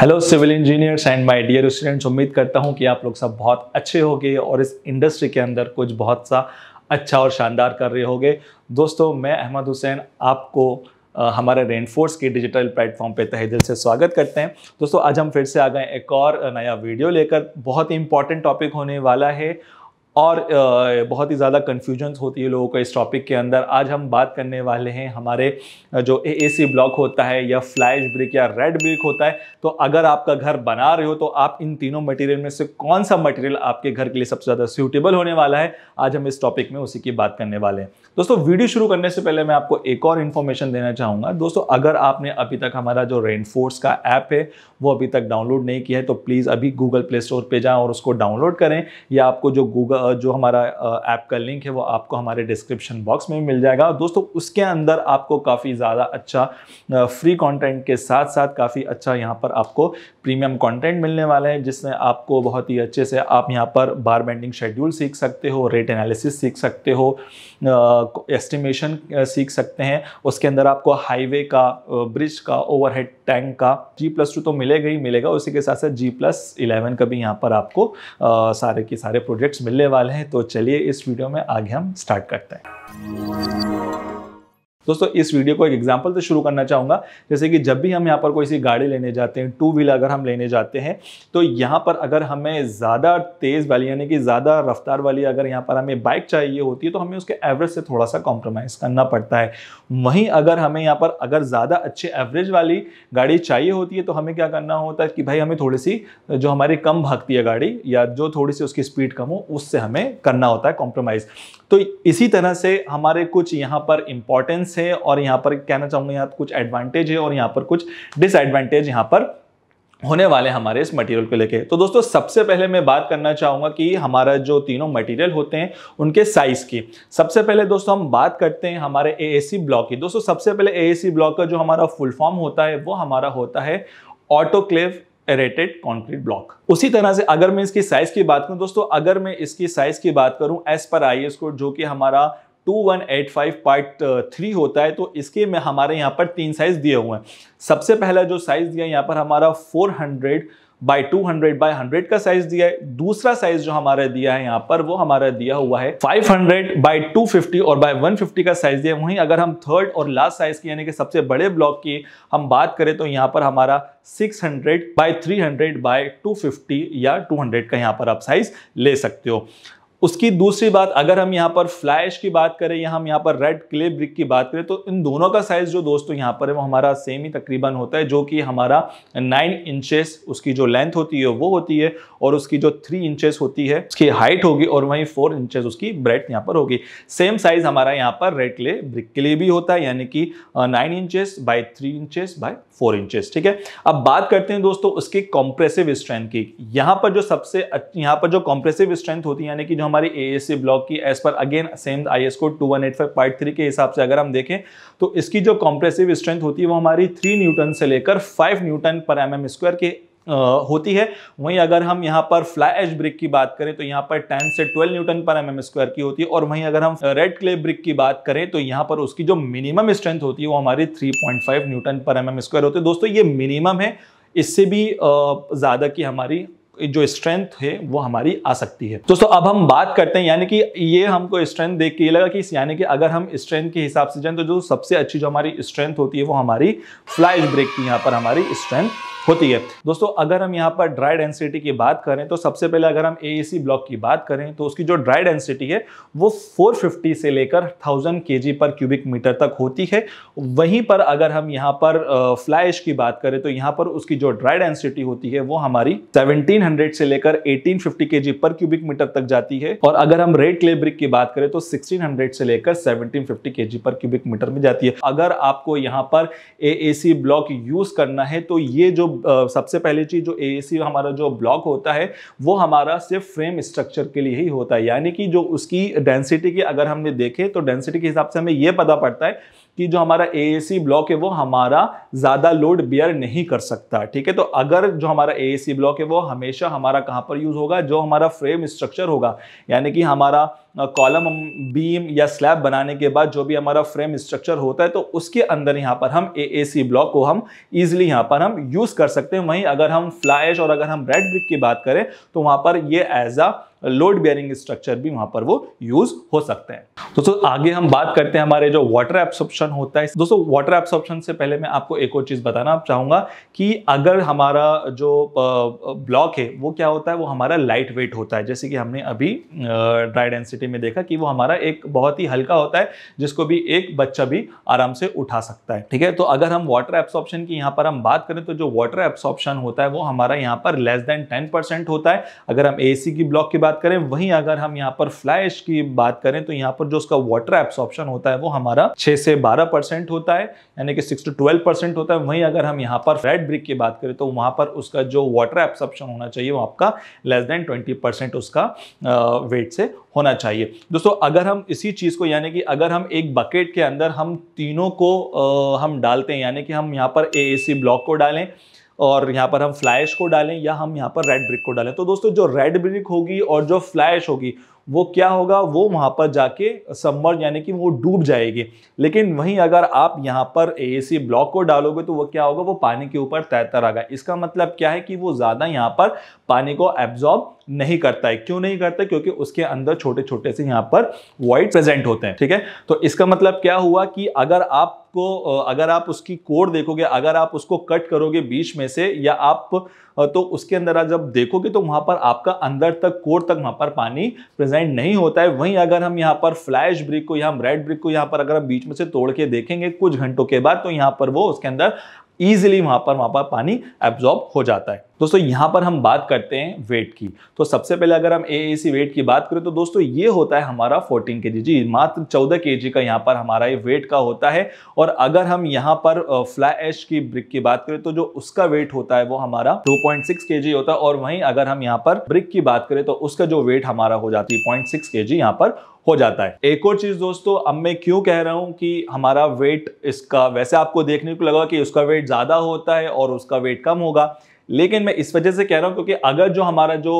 hello civil engineers and my dear students उम्मीद करता हूं कि आप लोग सब बहुत अच्छे होंगे और इस इंडस्ट्री के अंदर कुछ बहुत सा अच्छा और शानदार कर रहे होंगे दोस्तों मैं अहमद हुसैन आपको हमारे रेनफोर्स के डिजिटल प्लेटफॉर्म पे तहे दिल से स्वागत करते हैं दोस्तों आज हम फिर से आ गए एक और नया वीडियो लेकर बहुत ही इंपॉर्टेंट टॉपिक होने वाला है और बहुत ही ज़्यादा कन्फ्यूजन होती है लोगों को इस टॉपिक के अंदर आज हम बात करने वाले हैं हमारे जो ए ब्लॉक होता है या फ्लैश ब्रिक या रेड ब्रिक होता है तो अगर आपका घर बना रहे हो तो आप इन तीनों मटेरियल में से कौन सा मटेरियल आपके घर के लिए सबसे ज़्यादा सूटेबल होने वाला है आज हम इस टॉपिक में उसी की बात करने वाले हैं दोस्तों वीडियो शुरू करने से पहले मैं आपको एक और इन्फॉर्मेशन देना चाहूँगा दोस्तों अगर आपने अभी तक हमारा जो रेनफोर्स का ऐप है वो अभी तक डाउनलोड नहीं किया है तो प्लीज़ अभी गूगल प्ले स्टोर पर जाएँ और उसको डाउनलोड करें या आपको जो गूगल जो हमारा ऐप का लिंक है वो आपको हमारे डिस्क्रिप्शन बॉक्स में मिल जाएगा दोस्तों उसके अंदर आपको काफ़ी ज़्यादा अच्छा फ्री कंटेंट के साथ साथ काफ़ी अच्छा यहाँ पर आपको प्रीमियम कंटेंट मिलने वाला है जिसमें आपको बहुत ही अच्छे से आप यहाँ पर बार बेंडिंग शेड्यूल सीख सकते हो रेट एनालिसिस सीख सकते हो एस्टिमेशन सीख सकते हैं उसके अंदर आपको हाईवे का ब्रिज का ओवरहेड टैंक का जी प्लस टू तो मिलेगा ही मिलेगा उसी के साथ साथ जी प्लस इलेवन का भी यहाँ पर आपको आ, सारे के सारे प्रोजेक्ट्स मिलने वाले हैं तो चलिए इस वीडियो में आगे हम स्टार्ट करते हैं दोस्तों इस वीडियो को एक एग्जाम्पल से शुरू करना चाहूँगा जैसे कि जब भी हम यहाँ पर कोई सी गाड़ी लेने जाते हैं टू व्हीलर अगर हम लेने जाते हैं तो यहाँ पर अगर हमें ज़्यादा तेज़ वाली यानी कि ज़्यादा रफ्तार वाली अगर यहाँ पर हमें बाइक चाहिए होती है तो हमें उसके एवरेज से थोड़ा सा कॉम्प्रोमाइज़ करना पड़ता है वहीं अगर हमें यहाँ पर अगर ज़्यादा अच्छे एवरेज वाली गाड़ी चाहिए होती है तो हमें क्या करना होता है कि भाई हमें थोड़ी सी जो हमारी कम भागती है गाड़ी या जो थोड़ी सी उसकी स्पीड कम हो उससे हमें करना होता है कॉम्प्रोमाइज़ तो इसी तरह से हमारे कुछ यहाँ पर इंपॉर्टेंस है और यहाँ पर कहना चाहूँगा यहाँ कुछ एडवांटेज है और यहाँ पर कुछ डिसएडवांटेज यहाँ पर होने वाले हमारे इस मटेरियल को लेके तो दोस्तों सबसे पहले मैं बात करना चाहूँगा कि हमारा जो तीनों मटेरियल होते हैं उनके साइज़ की सबसे पहले दोस्तों हम बात करते हैं हमारे एएसी ब्लॉक की दोस्तों सबसे पहले एएसी ब्लॉक का जो हमारा फुल फॉर्म होता है वो हमारा होता है ऑटोक्लेव एरेटेड कॉन्क्रीट ब्लॉक उसी तरह से अगर मैं इसकी साइज की बात करूं दोस्तों अगर मैं इसकी साइज की बात करूं as per I S code जो कि हमारा 2185 पार्ट थ्री होता है तो इसके में हमारे यहाँ पर तीन साइज दिए हुए हैं सबसे पहला जो साइज दिया यहाँ पर हमारा 400 बाय 200 बाय हंड्रेड का साइज दिया है दूसरा साइज जो हमारा दिया है यहाँ पर वो हमारा दिया हुआ है 500 बाय फिफ्टी और बाय 150 का साइज दिया वहीं अगर हम थर्ड और लास्ट साइज की यानी कि सबसे बड़े ब्लॉक की हम बात करें तो यहाँ पर हमारा 600 बाय बाई बाय फिफ्टी या 200 का यहाँ पर आप साइज ले सकते हो उसकी दूसरी बात अगर हम यहाँ पर फ्लैश की बात करें या हम यहाँ पर रेड क्ले ब्रिक की बात करें तो इन दोनों का साइज़ जो दोस्तों यहाँ पर है वो हमारा सेम ही तकरीबन होता है जो कि हमारा नाइन इंचेस उसकी जो लेंथ होती है वो होती है और उसकी जो थ्री इंचेस होती है उसकी हाइट होगी और वहीं फोर इंचेस उसकी ब्रेथ यहाँ पर होगी सेम साइज़ हमारा यहाँ पर रेड क्ले ब्रिक के लिए भी होता है यानी कि nine inches by three inches by four inches ठीक है अब बात करते हैं दोस्तों उसकी कॉम्प्रेसिव स्ट्रेंथ की यहाँ पर जो सबसे यहाँ पर जो कॉम्प्रेसिव स्ट्रेंथ होती है यानी कि जो हमारी ए एस सी ब्लॉक की एज पर अगेन सेम आई एस को two one eight five point three के हिसाब से अगर हम देखें तो इसकी जो कॉम्प्रेसिव स्ट्रेंथ होती है वो हमारी थ्री न्यूटन से लेकर फाइव न्यूटन पर एम एम स्क्वायर के होती है वहीं अगर हम यहाँ पर फ्लाई एज ब्रिक की बात करें तो यहाँ पर 10 से 12 न्यूटन पर एम एम स्क्वायर की होती है और वहीं अगर हम रेड क्ले ब्रिक की बात करें तो यहाँ पर उसकी जो मिनिमम स्ट्रेंथ होती है वो हमारी 3.5 न्यूटन पर एम एम स्क्वायर होती है दोस्तों ये मिनिमम है इससे भी ज़्यादा की हमारी जो स्ट्रेंथ है वो हमारी आ सकती है दोस्तों अब हम बात करते हैं यानी कि ये हमको स्ट्रेंथ देख के ये लगा कि यानी कि अगर हम स्ट्रेंथ के हिसाब से जाए तो जो सबसे अच्छी जो हमारी स्ट्रेंथ होती है वो हमारी फ्लाइट ब्रेक की यहाँ पर हमारी स्ट्रेंथ होती है दोस्तों अगर हम यहाँ पर ड्राई डेंसिटी की बात करें तो सबसे पहले अगर हम ए ब्लॉक की बात करें तो उसकी जो ड्राई डेंसिटी है वो 450 से लेकर 1000 के पर क्यूबिक मीटर तक होती है वहीं पर अगर हम यहाँ पर फ्लाइश की बात करें तो यहाँ पर उसकी जो ड्राई डेंसिटी होती है वो हमारी 1700 से लेकर 1850 के पर क्यूबिक मीटर तक जाती है और अगर हम रेड क्ले ब्रिक की बात करें तो 1600 से लेकर 1750 के पर क्यूबिक मीटर में जाती है अगर आपको यहाँ पर ए ब्लॉक यूज करना है तो ये जो सबसे पहली चीज़ जो ए हमारा जो ब्लॉक होता है वो हमारा सिर्फ फ्रेम स्ट्रक्चर के लिए ही होता है यानी कि जो उसकी डेंसिटी की अगर हमने देखे तो डेंसिटी के हिसाब से हमें यह पता पड़ता है कि जो हमारा ए ब्लॉक है वो हमारा ज़्यादा लोड बियर नहीं कर सकता ठीक है तो अगर जो हमारा ए ब्लॉक है वो हमेशा हमारा कहाँ पर यूज़ होगा जो हमारा फ्रेम स्ट्रक्चर होगा यानी कि हमारा कॉलम बीम या स्लैब बनाने के बाद जो भी हमारा फ्रेम स्ट्रक्चर होता है तो उसके अंदर यहाँ पर हम ए ब्लॉक को हम ईजिली यहाँ पर हम यूज़ कर सकते हैं वहीं अगर हम फ्लाइश और अगर हम रेड ब्रिक की बात करें तो वहाँ पर ये as a load bearing structure भी वहां पर वो यूज हो सकते हैं दोस्तों आगे हम बात करते हैं हमारे जो वाटर एब्सॉर्प्शन होता है दोस्तों वाटर एब्सॉर्प्शन से पहले मैं आपको एक और चीज़ बताना चाहूंगा कि अगर हमारा जो ब्लॉक है वो क्या होता है वो हमारा लाइट वेट होता है जैसे कि हमने अभी ड्राई डेंसिटी में देखा कि वो हमारा एक बहुत ही हल्का होता है जिसको भी एक बच्चा भी आराम से उठा सकता है ठीक है तो अगर हम वाटर एब्सॉर्प्शन की यहाँ पर हम बात करें तो जो वाटर एब्सॉर्प्शन होता है वो हमारा यहाँ पर लेस देन टेन होता है अगर हम ए की ब्लॉक की बात करें वहीं अगर हम यहाँ पर फ्लैश की बात करें तो यहाँ पर जो उसका वाटर एब्सॉर्प्शन होता है वो हमारा 6 से 12 परसेंट होता है यानी कि 6 टू 12 परसेंट होता है वहीं अगर हम यहाँ पर रेड ब्रिक की बात करें तो वहाँ पर उसका जो वाटर एब्सॉर्प्शन होना चाहिए वो आपका लेस देन ट्वेंटी उसका वेट से होना चाहिए दोस्तों अगर हम इसी चीज़ को यानी कि अगर हम एक बकेट के अंदर हम तीनों को हम डालते हैं यानी कि हम यहाँ पर ए ब्लॉक को डालें और यहाँ पर हम फ्लैश को डालें या हम यहाँ पर रेड ब्रिक को डालें तो दोस्तों जो रेड ब्रिक होगी और जो फ्लैश होगी वो क्या होगा वो वहाँ पर जाके सम्मर यानी कि वो डूब जाएगी लेकिन वहीं अगर आप यहाँ पर ए ब्लॉक को डालोगे तो वो क्या होगा वो पानी के ऊपर तैरता रहेगा इसका मतलब क्या है कि वो ज़्यादा यहाँ पर पानी को एब्जॉर्ब नहीं करता है क्यों नहीं करता क्योंकि उसके अंदर छोटे छोटे से यहाँ पर वाइट प्रेजेंट होते हैं ठीक है तो इसका मतलब क्या हुआ कि अगर आपको अगर आप उसकी कोड देखोगे अगर आप उसको कट करोगे बीच में से या आप तो उसके अंदर आज जब देखोगे तो वहाँ पर आपका अंदर तक कोर तक वहाँ पर पानी प्रेजेंट नहीं होता है वहीं अगर हम यहाँ पर फ्लैश ब्रिक को या हम रेड ब्रिक को यहाँ पर अगर हम बीच में से तोड़ के देखेंगे कुछ घंटों के बाद तो यहाँ पर वो उसके अंदर ईजिली वहाँ पर वहाँ पर पानी एब्जॉर्ब हो जाता है दोस्तों यहाँ पर हम बात करते हैं वेट की तो सबसे पहले अगर हम ए वेट की बात करें तो दोस्तों ये होता है हमारा 14 के जी मात्र 14 के का यहाँ पर हमारा ये वेट का होता है और अगर हम यहाँ पर फ्लाई एश की ब्रिक की बात करें तो जो उसका वेट होता है वो हमारा 2.6 पॉइंट होता है और वहीं अगर हम यहाँ पर ब्रिक की बात करें तो उसका जो वेट हमारा हो जाती है पॉइंट सिक्स यहाँ पर हो जाता है एक और चीज दोस्तों अब मैं क्यों कह रहा हूं कि हमारा वेट इसका वैसे आपको देखने को लगा कि उसका वेट ज्यादा होता है और उसका वेट कम होगा लेकिन मैं इस वजह से कह रहा हूँ क्योंकि अगर जो हमारा जो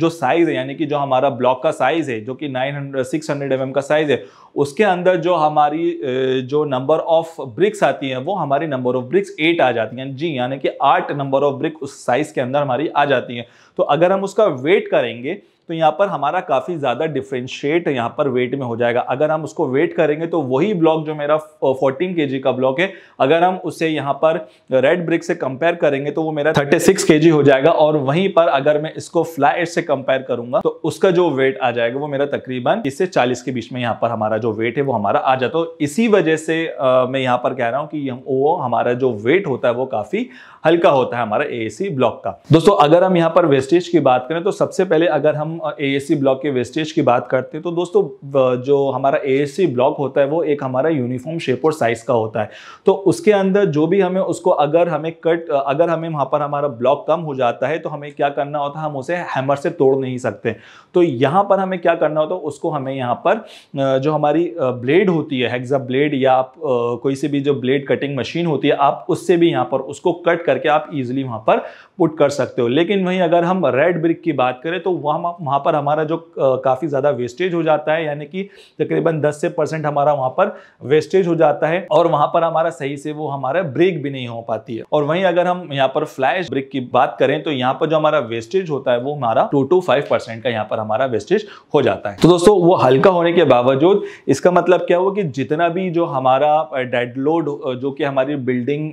जो साइज़ है यानी कि जो हमारा ब्लॉक का साइज़ है जो कि 900 हंड्रेड सिक्स हंड्रेड एम का साइज़ है उसके अंदर जो हमारी जो नंबर ऑफ ब्रिक्स आती हैं वो हमारी नंबर ऑफ ब्रिक्स एट आ जाती हैं जी यानी कि आठ नंबर ऑफ ब्रिक उस साइज़ के अंदर हमारी आ जाती हैं तो अगर हम उसका वेट करेंगे तो यहाँ पर हमारा काफ़ी ज़्यादा डिफ्रेंशिएट यहाँ पर वेट में हो जाएगा अगर हम उसको वेट करेंगे तो वही ब्लॉक जो मेरा फोर्टीन के का ब्लॉक है अगर हम उसे यहाँ पर रेड ब्रिक से कंपेयर करेंगे तो वो मेरा थर्टी सिक्स हो जाएगा और वहीं पर अगर मैं इसको फ्लाइट से कंपेयर करूंगा तो उसका जो वेट आ जाएगा वो मेरा तकरीबन इससे चालीस के बीच में यहाँ पर हमारा जो वेट है वो हमारा आ जाता है तो इसी वजह से मैं यहाँ पर कह रहा हूँ कि वो हमारा जो वेट होता है वो काफ़ी हल्का होता है हमारा ए ब्लॉक का दोस्तों अगर हम यहाँ पर वेस्टेज की बात करें तो सबसे पहले अगर हम एस ए ब्लॉक के वेस्टेज की बात करते हैं तो दोस्तों जो हमारा ए ब्लॉक होता है वो एक हमारा यूनिफॉर्म शेप और साइज़ का होता है तो उसके अंदर जो भी हमें उसको अगर हमें कट अगर हमें वहाँ पर हमारा ब्लॉक कम हो जाता है तो हमें क्या करना होता है हम उसे हैमर से तोड़ नहीं सकते तो यहाँ पर हमें क्या करना होता है उसको हमें यहाँ पर जो हमारी ब्लेड होती है हेक्सा ब्लेड या आप कोई से भी जो ब्लेड कटिंग मशीन होती है आप उससे भी यहाँ पर उसको कट करके आप इजिली वहाँ पर पुट कर सकते हो लेकिन वहीं अगर हम रेड ब्रिक की बात करें तो वहाँ आप वहाँ पर हमारा जो काफ़ी ज़्यादा वेस्टेज हो जाता है यानी कि तकरीबन 10 से परसेंट हमारा वहाँ पर वेस्टेज हो जाता है और वहाँ पर हमारा सही से वो हमारा ब्रेक भी नहीं हो पाती है और वहीं अगर हम यहाँ पर फ्लैश ब्रेक की बात करें तो यहाँ पर जो हमारा वेस्टेज होता है वो हमारा टू टू फाइव परसेंट का यहाँ पर हमारा वेस्टेज हो जाता है तो दोस्तों वो हल्का होने के बावजूद इसका मतलब क्या हुआ कि जितना भी जो हमारा डेड लोड जो कि हमारी बिल्डिंग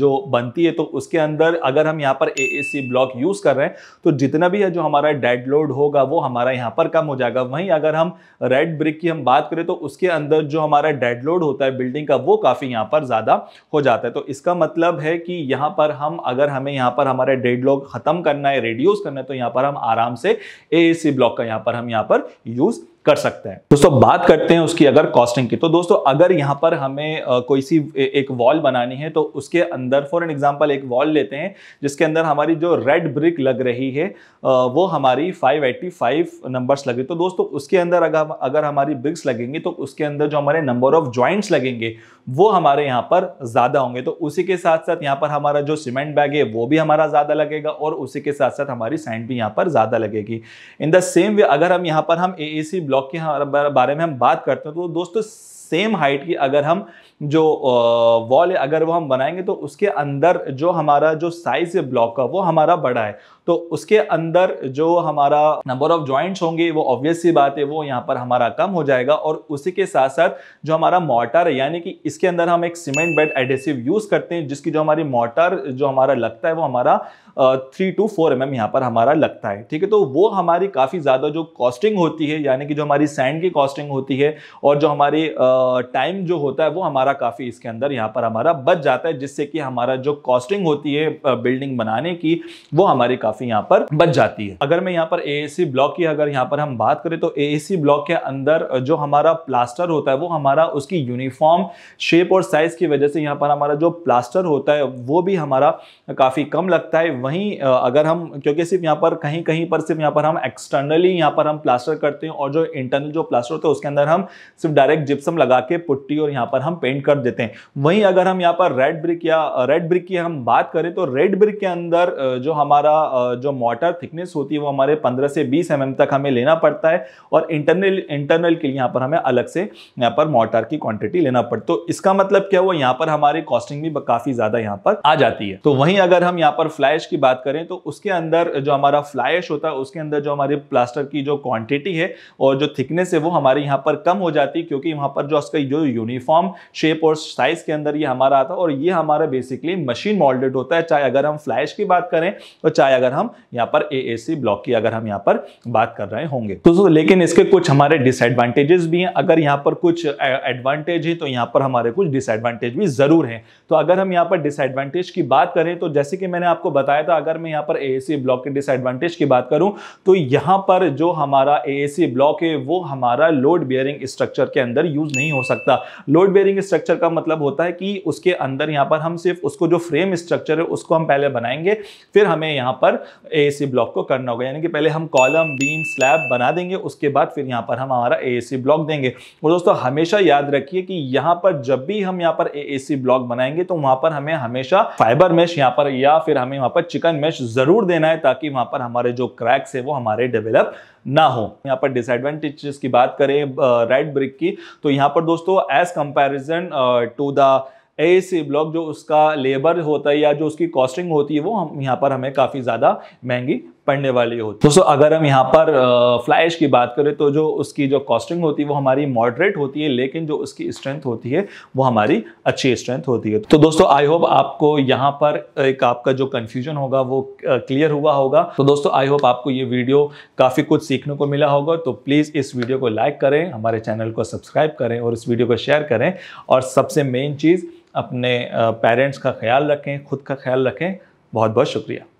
जो बनती है तो उसके अंदर अगर हम यहाँ पर ए ब्लॉक यूज़ कर रहे हैं तो जितना भी है जो हमारा डेड लोड लोड होगा वो हमारा यहाँ पर कम हो जाएगा वहीं अगर हम रेड ब्रिक की हम बात करें तो उसके अंदर जो हमारा डेड लोड होता है बिल्डिंग का वो काफ़ी यहाँ पर ज़्यादा हो जाता है तो इसका मतलब है कि यहाँ पर हम अगर हमें यहाँ पर हमारा डेड लोड ख़त्म करना है रेड्यूस करना है तो यहाँ पर हम आराम से ए ब्लॉक का यहाँ पर हम यहाँ पर यूज़ कर सकते हैं दोस्तों बात करते हैं उसकी अगर कॉस्टिंग की तो दोस्तों अगर यहाँ पर हमें कोई सी एक वॉल बनानी है तो उसके अंदर फॉर एन एग्जाम्पल एक वॉल लेते हैं जिसके अंदर हमारी जो रेड ब्रिक लग रही है वो हमारी 585 नंबर्स लगे तो दोस्तों उसके अंदर अगर अगर हमारी ब्रिक्स लगेंगी तो उसके अंदर जो हमारे नंबर ऑफ ज्वाइंट्स लगेंगे वो हमारे यहाँ पर ज़्यादा होंगे तो उसी के साथ साथ यहाँ पर हमारा जो सीमेंट बैग है वो भी हमारा ज़्यादा लगेगा और उसी के साथ साथ हमारी सैंड भी यहाँ पर ज़्यादा लगेगी इन द सेम वे अगर हम यहाँ पर हम ए ब्लॉक के हाँ, बारे में हम बात करते हैं तो दोस्तों सेम हाइट की अगर हम जो वॉल अगर वो हम बनाएंगे तो उसके अंदर जो हमारा जो साइज है ब्लॉक का वो हमारा बड़ा है तो उसके अंदर जो हमारा नंबर ऑफ ज्वाइंट्स होंगे वो ऑब्वियस सी बात है वो यहाँ पर हमारा कम हो जाएगा और उसी के साथ साथ जो हमारा मोटर है यानी कि इसके अंदर हम एक सीमेंट बेड एडेसिव यूज करते हैं जिसकी जो हमारी मोटर जो हमारा लगता है वो हमारा three two four M M यहाँ पर हमारा लगता है ठीक है तो वो हमारी काफ़ी ज़्यादा जो कॉस्टिंग होती है यानी कि जो हमारी सैंड की कॉस्टिंग होती है और जो हमारी टाइम जो होता है वो हमारा काफ़ी इसके अंदर यहाँ पर हमारा बच जाता है जिससे कि हमारा जो कॉस्टिंग होती है बिल्डिंग बनाने की वो हमारी काफ़ी यहाँ पर बच जाती है अगर मैं यहाँ पर ए ब्लॉक की अगर यहाँ पर हम बात करें तो ए ब्लॉक के अंदर जो हमारा प्लास्टर होता है वो हमारा उसकी यूनिफॉर्म शेप और साइज़ की वजह से यहाँ पर हमारा जो प्लास्टर होता है वो भी हमारा काफ़ी कम लगता है वहीं अगर हम क्योंकि सिर्फ यहाँ पर कहीं कहीं पर सिर्फ यहाँ पर हम एक्सटर्नली यहाँ पर हम प्लास्टर करते हैं और जो इंटरनल जो प्लास्टर होता है उसके अंदर हम सिर्फ डायरेक्ट जिप्सम लगा लगा के पुट्टी और यहाँ पर हम पेंट कर देते हैं वहीं अगर हम यहाँ पर रेड ब्रिक या रेड ब्रिक की हम बात करें तो रेड ब्रिक के अंदर जो हमारा जो मोटर थिकनेस होती है वो हमारे पंद्रह से बीस एम mm तक हमें लेना पड़ता है और इंटरनल इंटरनल के लिए यहाँ पर हमें अलग से यहाँ पर मोटर की क्वान्टिटी लेना पड़ता तो इसका मतलब क्या हुआ यहाँ पर हमारी कॉस्टिंग भी काफी ज्यादा यहाँ पर आ जाती है तो वहीं अगर हम यहाँ पर फ्लैश की बात करें तो उसके अंदर जो हमारा फ्लैश होता है उसके अंदर जो हमारे प्लास्टर की जो क्वांटिटी है और जो थिकनेस है वो हमारे यहाँ पर कम हो जाती है क्योंकि वहाँ पर जो उसका जो यूनिफॉर्म शेप और साइज के अंदर ये हमारा आता है और ये हमारा बेसिकली मशीन मॉल्डेड होता है चाहे अगर हम फ्लैश की बात करें तो चाहे अगर हम यहाँ पर ए ब्लॉक की अगर हम यहाँ पर बात कर रहे होंगे तो लेकिन इसके कुछ हमारे डिसएडवांटेजेस भी हैं अगर यहाँ पर कुछ एडवांटेज है तो यहाँ पर हमारे कुछ डिसएडवांटेज भी जरूर हैं तो अगर हम यहाँ पर डिसएडवांटेज की बात करें तो जैसे कि मैंने आपको बताया था अगर मैं यहाँ पर ए ब्लॉक के डिसएडवांटेज की बात करूँ तो यहाँ पर जो हमारा ए ब्लॉक है वो हमारा लोड बियरिंग स्ट्रक्चर के अंदर यूज नहीं नहीं हो सकता लोड बेयरिंग स्ट्रक्चर का मतलब होता है कि उसके अंदर यहाँ पर हम सिर्फ उसको जो फ्रेम स्ट्रक्चर है उसको हम पहले बनाएंगे फिर हमें यहाँ पर ए ब्लॉक को करना होगा यानी कि पहले हम कॉलम बीम स्लैब बना देंगे उसके बाद फिर यहाँ पर हम हमारा ए ब्लॉक देंगे और दोस्तों हमेशा याद रखिए कि यहाँ पर जब भी हम यहाँ पर ए ब्लॉक बनाएंगे तो वहाँ पर हमें हमेशा फाइबर मेश यहाँ पर या फिर हमें वहाँ पर चिकन मेश जरूर देना है ताकि वहाँ पर हमारे जो क्रैक्स है वो हमारे डेवलप ना हो यहाँ पर डिसएडवांटेजेस की बात करें राइट ब्रिक की तो यहाँ पर दोस्तों as comparison to the A C block जो उसका लेबर होता है या जो उसकी कॉस्टिंग होती है वो हम यहाँ पर हमें काफ़ी ज़्यादा महंगी पढ़ने वाली होती दोस्तों अगर हम यहाँ पर फ्लाइश की बात करें तो जो उसकी जो कॉस्टिंग होती है वो हमारी मॉडरेट होती है लेकिन जो उसकी स्ट्रेंथ होती है वो हमारी अच्छी स्ट्रेंथ होती है तो दोस्तों आई होप आपको यहाँ पर एक आपका जो कन्फ्यूजन होगा वो क्लियर हुआ होगा तो दोस्तों आई होप आपको ये वीडियो काफ़ी कुछ सीखने को मिला होगा तो प्लीज़ इस वीडियो को लाइक करें हमारे चैनल को सब्सक्राइब करें और इस वीडियो को शेयर करें और सबसे मेन चीज़ अपने पेरेंट्स का ख्याल रखें खुद का ख्याल रखें बहुत बहुत शुक्रिया